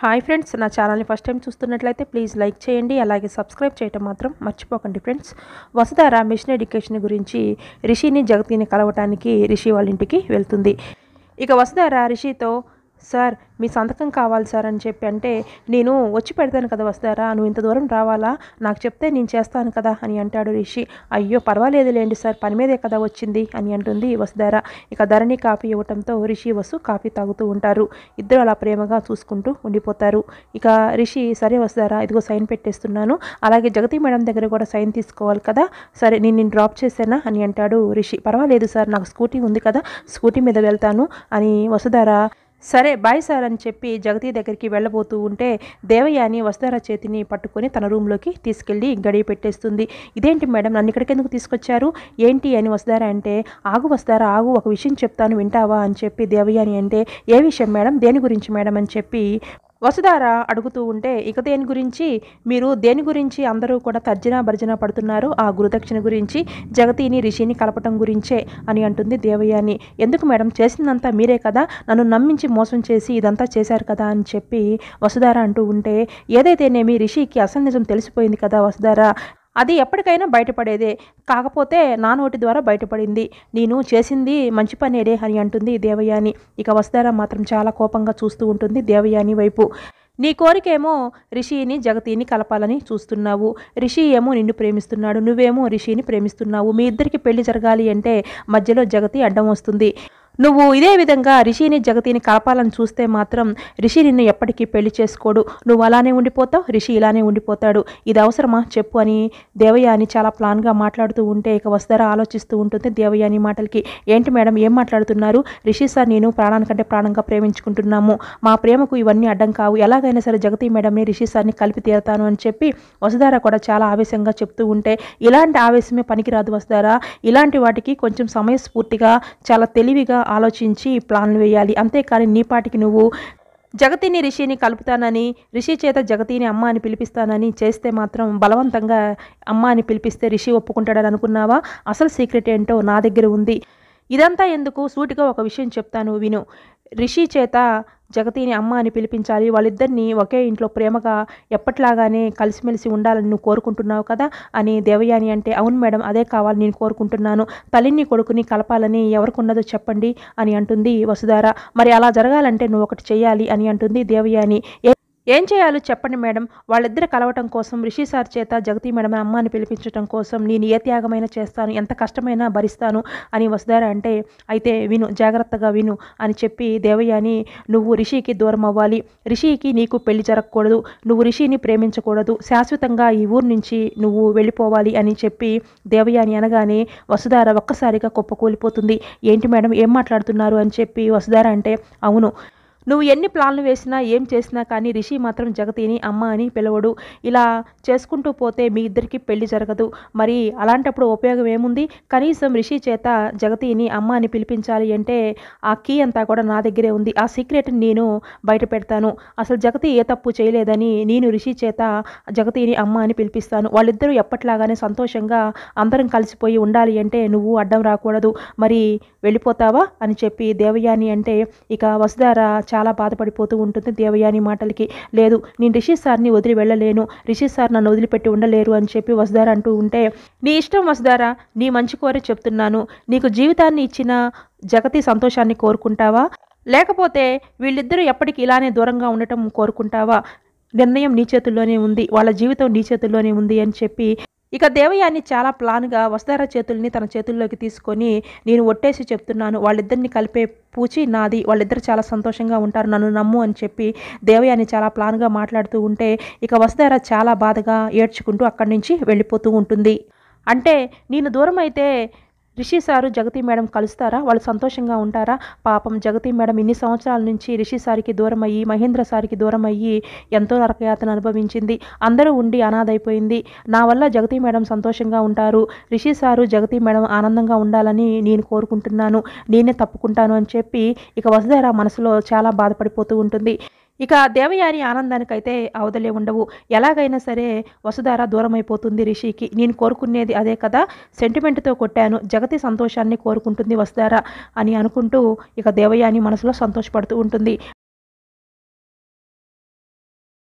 hi friends నా ఛానల్ని first time చూస్తున్నట్లయితే ప్లీజ్ లైక్ చేయండి అలాగే సబ్స్క్రైబ్ చేయటం మాత్రం మర్చిపోకండి ఫ్రెండ్స్ వసుధార మిషన్ ఎడ్యుకేషన్ గురించి రిషిని జగతిని కలవటానికి రిషి వాళ్ళ ఇంటికి వెళ్తుంది ఇక వసుధార రిషితో సార్ మీ సంతకం కావాలి సార్ అని చెప్పి అంటే నేను వచ్చి పెడతాను కదా వస్తారా నువ్వు ఇంత దూరం రావాలా నాకు చెప్తే నేను చేస్తాను కదా అని అంటాడు రిషి అయ్యో పర్వాలేదు లేండి సార్ పని మీదే కదా వచ్చింది అని అంటుంది వసుధారా ఇక ధరణి కాఫీ ఇవ్వటంతో రిషి వసు కాఫీ తాగుతూ ఉంటారు ఇద్దరు అలా ప్రేమగా చూసుకుంటూ ఉండిపోతారు ఇక రిషి సరే వసుధారా ఇదిగో సైన్ పెట్టేస్తున్నాను అలాగే జగతి మేడం దగ్గర కూడా సైన్ తీసుకోవాలి కదా సరే నేను నేను డ్రాప్ చేశానా అని అంటాడు రిషి పర్వాలేదు సార్ నాకు స్కూటీ ఉంది కదా స్కూటీ మీద వెళ్తాను అని వసుధారా సరే బాయ్ సార్ అని చెప్పి జగతి దగ్గరికి వెళ్ళబోతూ ఉంటే దేవయాని వసుధర చేతిని పట్టుకొని తన రూమ్లోకి తీసుకెళ్ళి గడియ పెట్టేస్తుంది ఇదేంటి మేడం నన్ను ఇక్కడికి ఎందుకు తీసుకొచ్చారు ఏంటి అని వస్తారా అంటే ఆగు వస్తారా ఆగు ఒక విషయం చెప్తాను వింటావా అని చెప్పి దేవయాని అంటే ఏ విషయం మేడం దేని గురించి మేడం అని చెప్పి వసుధార అడుగుతూ ఉంటే ఇక దేని గురించి మీరు దేని గురించి అందరూ కూడా తర్జన భర్జన పడుతున్నారు ఆ గురుదక్షిణ గురించి జగతిని రిషిని కలపటం గురించే అని అంటుంది దేవయాని ఎందుకు మేడం చేసిందంతా మీరే కదా నన్ను నమ్మించి మోసం చేసి ఇదంతా చేశారు కదా అని చెప్పి వసుధార అంటూ ఉంటే ఏదైతేనేమి రిషికి అసలు నిజం తెలిసిపోయింది కదా వసుధార అది ఎప్పటికైనా బయటపడేదే కాకపోతే నా నోటి ద్వారా బయటపడింది నేను చేసింది మంచి పనేడే అని అంటుంది దేవయాని ఇక వస్తారా మాత్రం చాలా కోపంగా చూస్తూ ఉంటుంది దేవయాని వైపు నీ కోరికేమో రిషిని జగతిని కలపాలని చూస్తున్నావు రిషి ఏమో నిన్ను ప్రేమిస్తున్నాడు నువ్వేమో రిషిని ప్రేమిస్తున్నావు మీ ఇద్దరికి పెళ్లి జరగాలి అంటే మధ్యలో జగతి అడ్డం వస్తుంది నువ్వు ఇదే విధంగా రిషిని జగతిని కలపాలని చూస్తే మాత్రం రిషి నిన్ను ఎప్పటికీ పెళ్లి చేసుకోడు నువ్వు అలానే ఉండిపోతావు రిషి ఇలానే ఉండిపోతాడు ఇది అవసరమా చెప్పు అని దేవయ్య అని చాలా ప్లాన్గా మాట్లాడుతూ ఉంటే ఇక వస్తారా ఆలోచిస్తూ ఉంటుంది దేవయ్య అని మాటలకి ఏంటి మేడం ఏం మాట్లాడుతున్నారు రిషి సార్ నేను ప్రాణానికంటే ప్రాణంగా ప్రేమించుకుంటున్నాము మా ప్రేమకు ఇవన్నీ అడ్డం కావు ఎలాగైనా సరే జగతి మేడంని రిషి సార్ని కలిపి తీరతాను అని చెప్పి వసుధార కూడా చాలా ఆవేశంగా చెప్తూ ఉంటే ఇలాంటి ఆవేశమే పనికిరాదు వసుధార ఇలాంటి వాటికి కొంచెం సమయస్ఫూర్తిగా చాలా తెలివిగా ఆలోచించి ప్లాన్లు వేయాలి అంతేకాని నీ పాటికి నువ్వు జగతిని రిషిని కలుపుతానని రిషి చేత జగతిని అమ్మ అని పిలిపిస్తానని చేస్తే మాత్రం బలవంతంగా అమ్మ అని పిలిపిస్తే రిషి ఒప్పుకుంటాడని అనుకున్నావా అసలు సీక్రెట్ ఏంటో నా దగ్గర ఉంది ఇదంతా ఎందుకు సూటిగా ఒక విషయం చెప్తాను విను రిషి చేత జగతిని అమ్మ అని పిలిపించాలి వాళ్ళిద్దరినీ ఒకే ఇంట్లో ప్రేమగా ఎప్పట్లాగానే కలిసిమెలిసి ఉండాలని నువ్వు కోరుకుంటున్నావు కదా అని దేవయాని అంటే అవును మేడం అదే కావాలి నేను కోరుకుంటున్నాను తల్లిని కొడుకుని కలపాలని ఎవరికున్నదో చెప్పండి అని అంటుంది వసుధార మరి అలా జరగాలంటే నువ్వు ఒకటి చేయాలి అని అంటుంది దేవయాని ఏం చేయాలో చెప్పండి మేడం వాళ్ళిద్దరు కలవటం కోసం రిషి సార్ చేత జగతి మేడం అమ్మాని పిలిపించడం కోసం నేను ఏ త్యాగమైనా చేస్తాను ఎంత కష్టమైనా భరిస్తాను అని వసుధార అంటే అయితే విను జాగ్రత్తగా విను అని చెప్పి దేవయ్యని నువ్వు రిషికి దూరం అవ్వాలి రిషికి నీకు పెళ్లి జరగకూడదు నువ్వు రిషిని ప్రేమించకూడదు శాశ్వతంగా ఈ ఊరు నుంచి నువ్వు వెళ్ళిపోవాలి అని చెప్పి దేవయాని అనగానే వసుధార ఒక్కసారిగా కుప్పకూలిపోతుంది ఏంటి మేడం ఏం మాట్లాడుతున్నారు అని చెప్పి వసుధార అంటే అవును నువ్వు ఎన్ని ప్లాన్లు వేసినా ఏం చేసినా కానీ రిషి మాత్రం జగతిని అమ్మ అని పిలవడు ఇలా చేసుకుంటూ పోతే మీ ఇద్దరికి పెళ్లి జరగదు మరి అలాంటప్పుడు ఉపయోగం ఏముంది కనీసం రిషి చేత జగతిని అమ్మ అని పిలిపించాలి అంటే ఆ కీ అంతా కూడా నా దగ్గరే ఉంది ఆ సీక్రెట్ నేను బయట పెడతాను అసలు జగతి ఏ తప్పు చేయలేదని నేను రిషి చేత జగతిని అమ్మ అని పిలిపిస్తాను వాళ్ళిద్దరూ ఎప్పట్లాగానే సంతోషంగా అందరం కలిసిపోయి ఉండాలి అంటే నువ్వు అడ్డం రాకూడదు మరి వెళ్ళిపోతావా అని చెప్పి దేవయాని అంటే ఇక వసుధార చాలా బాధపడిపోతూ ఉంటుంది దేవయాని మాటలకి లేదు నేను రిషి సార్ని వదిలి వెళ్ళలేను రిషి సార్ నన్ను వదిలిపెట్టి ఉండలేరు అని చెప్పి వసుధార అంటూ ఉంటే నీ ఇష్టం వసుధారా నీ మంచి కోరి చెప్తున్నాను నీకు జీవితాన్ని ఇచ్చిన జగతి సంతోషాన్ని కోరుకుంటావా లేకపోతే వీళ్ళిద్దరూ ఎప్పటికీ ఇలానే దూరంగా ఉండటం కోరుకుంటావా నిర్ణయం నీ చేతుల్లోనే ఉంది వాళ్ళ జీవితం నీ చేతుల్లోనే ఉంది అని చెప్పి ఇక దేవయాని చాలా ప్లాన్గా వసుధార చేతుల్ని తన చేతుల్లోకి తీసుకొని నేను ఒట్టేసి చెప్తున్నాను వాళ్ళిద్దరిని కలిపే పూచి నాది వాళ్ళిద్దరు చాలా సంతోషంగా ఉంటారు నన్ను నమ్ము అని చెప్పి దేవయాని చాలా ప్లాన్గా మాట్లాడుతూ ఉంటే ఇక వసుధార చాలా బాధగా ఏడ్చుకుంటూ అక్కడి నుంచి వెళ్ళిపోతూ ఉంటుంది అంటే నేను దూరం అయితే రిషి సారు జగతి మేడం కలుస్తారా వాళ్ళు సంతోషంగా ఉంటారా పాపం జగతి మేడం ఇన్ని సంవత్సరాల నుంచి రిషి సారికి దూరం అయ్యి మహేంద్ర సారికి దూరం అయ్యి ఎంతో నరకయాతను అనుభవించింది అందరూ ఉండి అనాథైపోయింది నా వల్ల జగతి మేడం సంతోషంగా ఉంటారు రిషి సారు జగతి మేడం ఆనందంగా ఉండాలని నేను కోరుకుంటున్నాను నేనే తప్పుకుంటాను అని చెప్పి ఇక వసుధర మనసులో చాలా బాధపడిపోతూ ఉంటుంది ఇక దేవయాని ఆనందానికైతే అవదలే ఉండవు ఎలాగైనా సరే వసుధార దూరమైపోతుంది రిషికి నేను కోరుకునేది అదే కదా సెంటిమెంట్తో కొట్టాను జగతి సంతోషాన్ని కోరుకుంటుంది వసుధార అని అనుకుంటూ ఇక దేవయాని మనసులో సంతోషపడుతూ ఉంటుంది